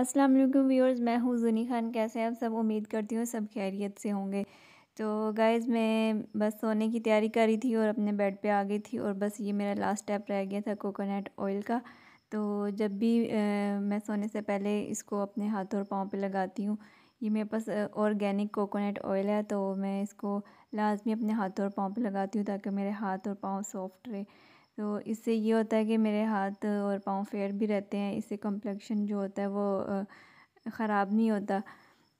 अस्सलाम वालेकुम व्यूअर्स मैं हूँ जुनी खान कैसे हैं आप सब उम्मीद करती हूँ सब खैरियत से होंगे तो गाइज़ मैं बस सोने की तैयारी कर रही थी और अपने बेड पे आ गई थी और बस ये मेरा लास्ट स्टेप रह गया था कोकोनट ऑयल का तो जब भी आ, मैं सोने से पहले इसको अपने हाथों और पाँव पे लगाती हूँ ये मेरे पास ऑर्गेनिक कोकोनट ऑयल है तो मैं इसको लाजमी अपने हाथों और पाँव पर लगाती हूँ ताकि मेरे हाथ और पाँव सॉफ्ट रहे तो इससे ये होता है कि मेरे हाथ और पाँव फेयर भी रहते हैं इससे कम्प्लेक्शन जो होता है वो ख़राब नहीं होता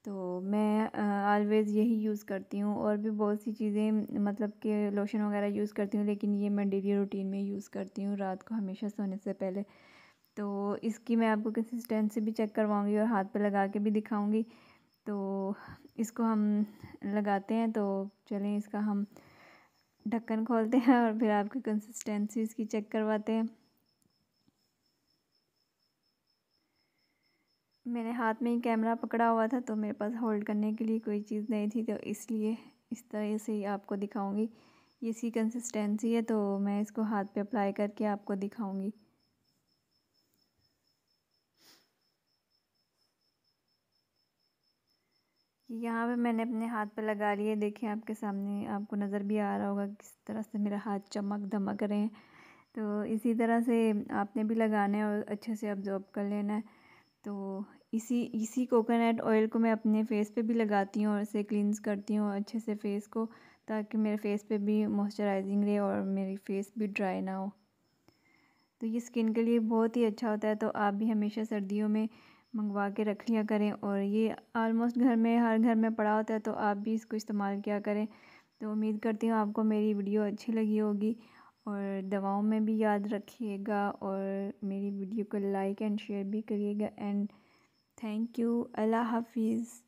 तो मैं ऑलवेज़ यही यूज़ करती हूँ और भी बहुत सी चीज़ें मतलब कि लोशन वगैरह यूज़ करती हूँ लेकिन ये मैं डेली रूटीन में यूज़ करती हूँ रात को हमेशा सोने से पहले तो इसकी मैं आपको कंसिस्टेंसी भी चेक करवाऊँगी और हाथ पर लगा के भी दिखाऊँगी तो इसको हम लगाते हैं तो चलें इसका हम ढक्कन खोलते हैं और फिर आपकी कंसिस्टेंसी की चेक करवाते हैं मैंने हाथ में ही कैमरा पकड़ा हुआ था तो मेरे पास होल्ड करने के लिए कोई चीज़ नहीं थी तो इसलिए इस तरह से ही आपको दिखाऊंगी ये इसकी कंसिस्टेंसी है तो मैं इसको हाथ पे अप्लाई करके आपको दिखाऊंगी यहाँ पे मैंने अपने हाथ पे लगा लिए देखें आपके सामने आपको नज़र भी आ रहा होगा किस तरह से मेरा हाथ चमक धमक रहे हैं तो इसी तरह से आपने भी लगाना है और अच्छे से ऑब्जॉर्ब कर लेना है तो इसी इसी कोकोनट ऑयल को मैं अपने फेस पे भी लगाती हूँ और इसे क्लींस करती हूँ अच्छे से फेस को ताकि मेरे फेस पे भी मॉइस्चराइजिंग रहे और मेरी फेस भी ड्राई ना हो तो ये स्किन के लिए बहुत ही अच्छा होता है तो आप भी हमेशा सर्दियों में मंगवा के रख लिया करें और ये आलमोस्ट घर में हर घर में पड़ा होता है तो आप भी इसको इस्तेमाल किया करें तो उम्मीद करती हूँ आपको मेरी वीडियो अच्छी लगी होगी और दवाओं में भी याद रखिएगा और मेरी वीडियो को लाइक एंड शेयर भी करिएगा एंड थैंक यू अल्लाह हाफिज़